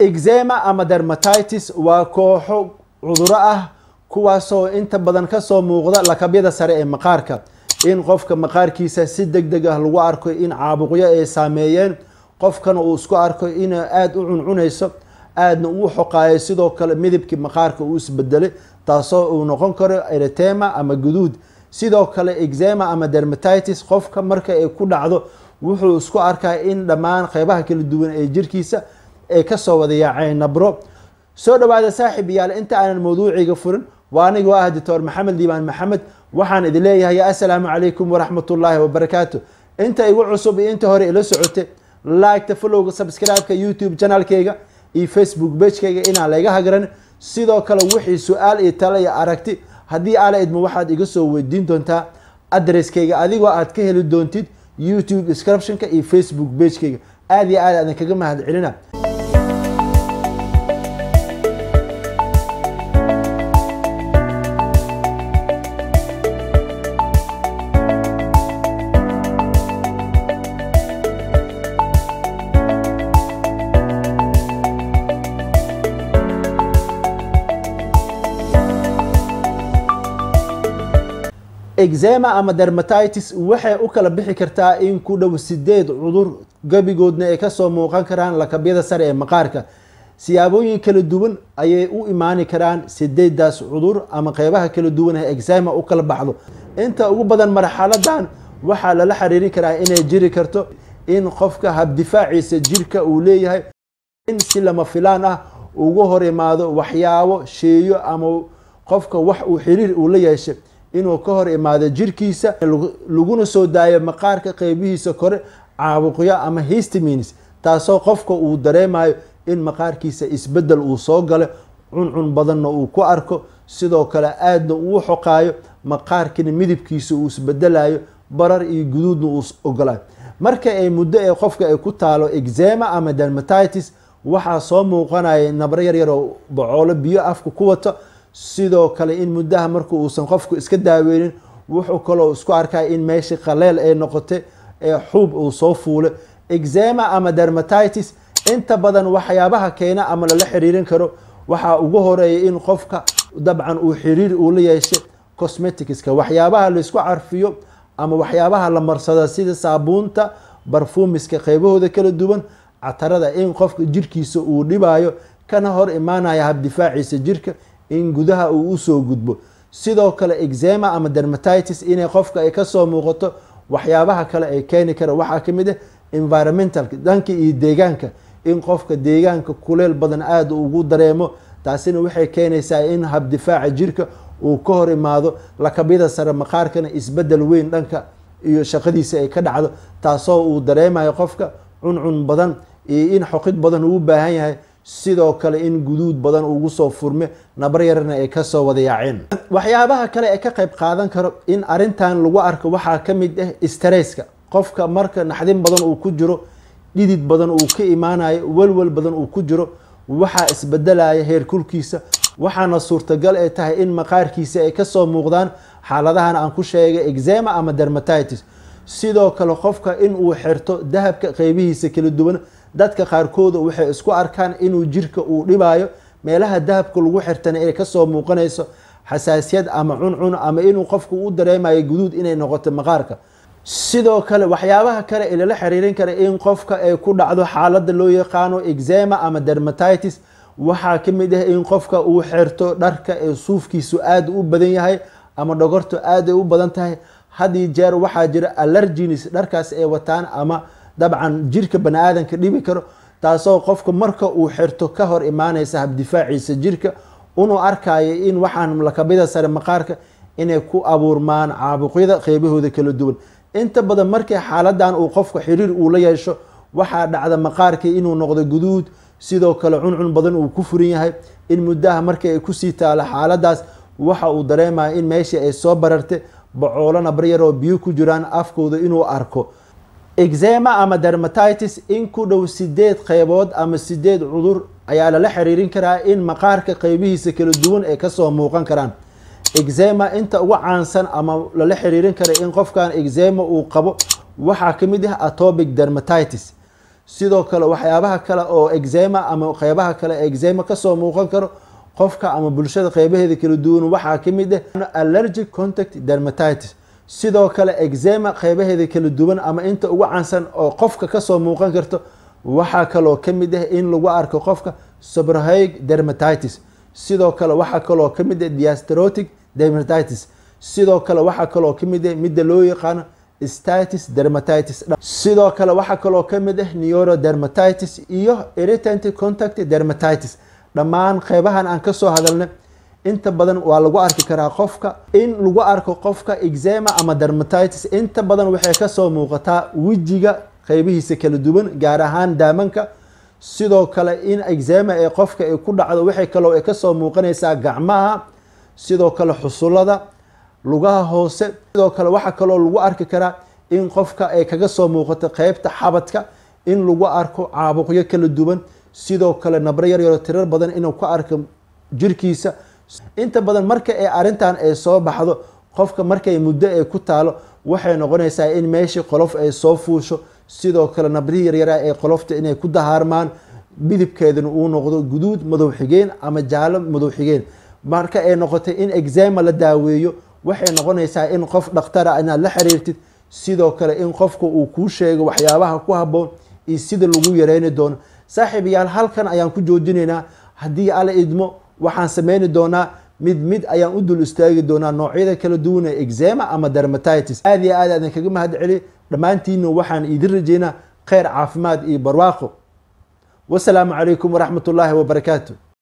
exema ama dermatitis waa kooxo cuduro ah kuwaasoo inta badan kasoo muuqda lakabyada sare ee maqaarka in qofka maqaarkiisa si deg deg ah lagu arko in caabuqyo ay saameeyeen qofkana uu isku arko in aada u cuncunayso aadna uu xoqaayo sidoo kale midabkii maqaarka uu isbedelay taasoo uu noqon karo eritema ama guduud sidoo kale exema ama dermatitis qofka marka ay ku dhacdo wuxuu isku arkaa in dhammaan qeybaha kala duwan ee jirkiisa ay kasoo wada yaaceen nabro soo dhawaada saaxib yaal inta aanan mawduuciga furin waa anigoo ah doctor maxamed liibaan maxamed waxaan idin leeyahay assalaamu calaykum waraxmat ullaahi wabarakaatu inta igu cusub iyo inta hore ila socota liketa followga subscribe-ka youtube janalkayga iyo facebook bejkeyga inaan layga hagran sidoo kale wixii su-aal iyo tale iyo aragti haddii ala idmo waxaad iga soo weydiin doontaa adresskeyga adigoo aad ka heli doontid youtube descriptionka iyo facebook bagekayga aad iyo aad aadin kaga mahad celina exema ama dermatitis waxay u kala bixi kartaa in ku dhow sideed cudur gebigoodna ay kasoo muuqan karaan lakabyada sare ee maqaarka siyaabooyin kala duwan ayay u imaani karaan sideedaas cudur ama qeybaha kala duwan ee exema u kala baxdo inta ugu badan marxaladan waxaa lala xiriirin karaa inay jiri karto in qofka habdifaaciisa jirka uu leeyahay in si lama filaan ah uga hor imaado waxyaabo sheeyo ama qofka wax uu xiriir uu la yeeshay inuu ka hor imaado jirkiisa laguna soo daayo maqaarka qeybihiisa kore caabuqyo ama histimins taasoo qofka uu dareemayo in maqaarkiisa isbedel uu soo galo cuncun badanna uu ku arko sidoo kale aadna uu xoqaayo maqaarkina midabkiisa uu isbedelayo barar iyo guduudna uu ogolayo marka ay muddo ee qofka ay ku taalo exema ama dermatitis waxaa soo muuqanaya nabro yaryaroo bocoolo biyo afka ku wato sidoo kale in muddaha marka uusan qofku iska daaweynin wuxuu kaloo isku arkaya in meeshii qaleel ee noqota ee xuub uu soo fuulo exema ama dermatitis inta badan waxyaabaha keena ama lala xiriirin karo waxaa ugu horeeya in qofka dabcan uu xiriir uu la yeeshay cosmeticska waxyaabaha laisku carfiyo ama waxyaabaha la marsada sida saabuunta barfuumiska qeybahooda kala duwan catarada in qofka jirkiisa uu dhibaayo kana hor imaanaya habdifaaciisa jirka in gudaha uu usoo gudbo sidoo kale exama ama dermatitis inay qofka ay kasoo muuqato waxyaabaha kale ay keeni karaan waxaa kamid ah environmentalka dhanka iyo deegaanka in qofka deegaanka kuleel badan aada ugu dareemo taasina waxay keenaysaa in habdifaaca jirka uu ka hor imaado lakabida sare maqaarkana isbedel weyn dhanka iyo shaqadiisa ay ka dhacdo taasoo uu dareemayo qofka cuncun badan iyo in xoqid badan uu u baahan yahay sidoo kale in guduud badan ugu soo furme nabar yarna ay kasoo wadayaaceen waxyaabaha kale ee ka qayb qaadan karo in arintan lagu arko waxaa ka mid ah streyska qofka marka naxdin badan uu ku jiro dhidid badan uu ka imaanayo welwel badan uu ku jiro waxaa isbedelaya heerkulkiisa waxaana suurtagal ay tahay in maqaarkiisa ay kasoo muuqdaan xaaladahan aan ku sheegay exema ama dermatitis sidoo kale qofka inuu xirto dahabka qeybihiisa kala duwan dadka qaarkooda waxay isku arkaan inuu jirka uu dhibaayo meelaha dahabka lagu xirtana inay kasoo muuqanayso xasaasiyad ama cuncun ama inuu qofku u dareemayo guduud inay noqoto maqaarka sidoo kale waxyaabaha kale ee lala xiriirin kara in qofka ay ku dhacdo xaalada loo yaqaano exema ama dermatitis waxaa ka mid ah in qofka uu xirto dharka ee suufkiisu aada u badan yahay ama dhogortu aaday u badan tahay had jeer waxaa jira allergins dharkaas ay wataan ama dabcan jirka bani aadanka dhibi karo taasoo qofka marka uu xirto ka hor imaanaysa habdifaaciisa jirka unuu arkaayo in waxaan lakabida sare maqaarka inay ku abuurmaan caabuqyada qeybahooda kala duwan inta badan markii xaaladan uu qofka xiriir uu la yeesho waxaa dhacda maqaarkii inuu noqdo guduud sidoo kale cuncun badan uu ku furan yahay in muddaha marka ay kusii taalo xaaladaas waxa uu dareemaya in meeshii ay soo barartay bocoolana baryaroo biyo ku jiraan afkooda inuu arko exema ama dermatitis in ku dhow sideed qeybood ama sideed cudur ayaa lala xiriirin karaa in maqaarka qeybihiisa kala duwan ay kasoo muuqan karaan exema inta ugu caansan ama lala xiriirin kara in qofkan exema uu qabo waxaa ka mid ah atopic dermatitis sidoo kale waxyaabaha kale oo exema ama qeybaha kale exema kasoo muuqan karo qofka ama bulshada qeybaheeda kala duwan waxaa ka mid ah allergic contact dermatitis sidoo kale exema qeybaheeda kala duwan ama inta ugu caansan oo qofka kasoo muuqan karto waxaa kaloo ka mid ah in lagu arko qofka sobrahaig dermatitis sidoo kale waxaa kaloo ka mid ah diasterotic dermatitis sidoo kale waxaa kaloo ka mid ah midda loo yaqaano statis dermatitis sidoo kale waxaa kaloo ka mid ah neurodermatitis iyo irritant contact dermatitis dhammaan qeybahan aan kasoo hadalna inta badan waa lagu arki karaa qofka in lagu arko qofka exema ama dermatitis inta badan waxay kasoo muuqataa wejiga qeybihiisa kala duwan gaar ahaan daamanka sidoo kale in exema ee qofka ay ku dhacdo waxay kaloo ay kasoo muuqanaysaa gacmaha sidoo kale xusulada lugaha hoose sidoo kale waxaa kaloo lagu arki karaa in qofka ay kaga soo muuqato qeybta xabadka in lagu arko caabuqyo kala duwan sidoo kale nabro yaryaro tirar badan inuu ku arko jirkiisa inta badan marka ee arrintan ay soo baxdo qofka markay muddo ay ku taalo waxay noqonaysaa in meeshii qolof ay soo fuusho sidoo kale nabrihii yaryara ee qolofta inay ku dahaarmaan midibkeedana uu noqdo guduud madow xigeen ama jaalo madow xigeen marka ay noqotay in exama la daaweeyo waxay noqonaysaa in qof dhakhtara inaad la xiriirtid sidoo kale in qofka uu kuu sheego waxyaabaha ku habboon iyo sida lagu yareyni doono saaxiib ayaal halkan ayaan ku joojinaynaa haddii ala idmo waxaan sameyni doonaa mid mid ayaan u dul istaagi doonaa noocyada kala duwan ee exema ama dermatitis aad iyo aad adan kaga mahad celi dhammaantiina waxaan idin rajaynaa kheyr caafimaad iyo barwaaqo wasalaamu calaykum waraxmatullaahi ullaahi wabarakaatu